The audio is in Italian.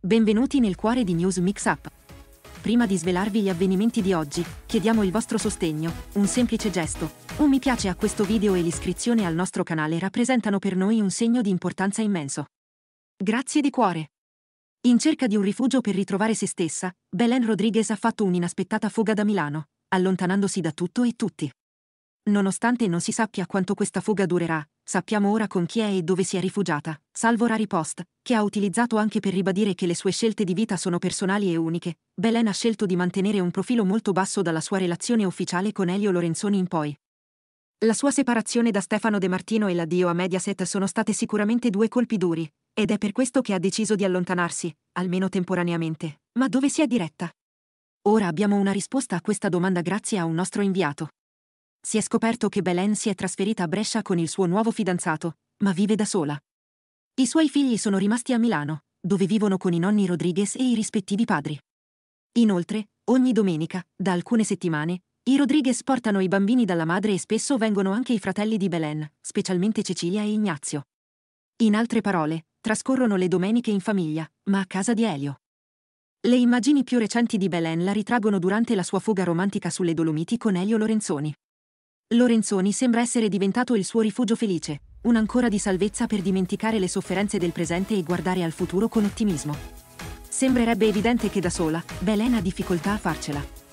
Benvenuti nel cuore di News Mixup. Prima di svelarvi gli avvenimenti di oggi, chiediamo il vostro sostegno, un semplice gesto, un mi piace a questo video e l'iscrizione al nostro canale rappresentano per noi un segno di importanza immenso. Grazie di cuore. In cerca di un rifugio per ritrovare se stessa, Belen Rodriguez ha fatto un'inaspettata fuga da Milano, allontanandosi da tutto e tutti. Nonostante non si sappia quanto questa fuga durerà, sappiamo ora con chi è e dove si è rifugiata, salvo rari post, che ha utilizzato anche per ribadire che le sue scelte di vita sono personali e uniche, Belen ha scelto di mantenere un profilo molto basso dalla sua relazione ufficiale con Elio Lorenzoni in poi. La sua separazione da Stefano De Martino e l'addio a Mediaset sono state sicuramente due colpi duri, ed è per questo che ha deciso di allontanarsi, almeno temporaneamente. Ma dove si è diretta? Ora abbiamo una risposta a questa domanda grazie a un nostro inviato. Si è scoperto che Belen si è trasferita a Brescia con il suo nuovo fidanzato, ma vive da sola. I suoi figli sono rimasti a Milano, dove vivono con i nonni Rodriguez e i rispettivi padri. Inoltre, ogni domenica, da alcune settimane, i Rodriguez portano i bambini dalla madre e spesso vengono anche i fratelli di Belen, specialmente Cecilia e Ignazio. In altre parole, trascorrono le domeniche in famiglia, ma a casa di Elio. Le immagini più recenti di Belen la ritraggono durante la sua fuga romantica sulle Dolomiti con Elio Lorenzoni. Lorenzoni sembra essere diventato il suo rifugio felice, un'ancora di salvezza per dimenticare le sofferenze del presente e guardare al futuro con ottimismo. Sembrerebbe evidente che da sola, Belen ha difficoltà a farcela,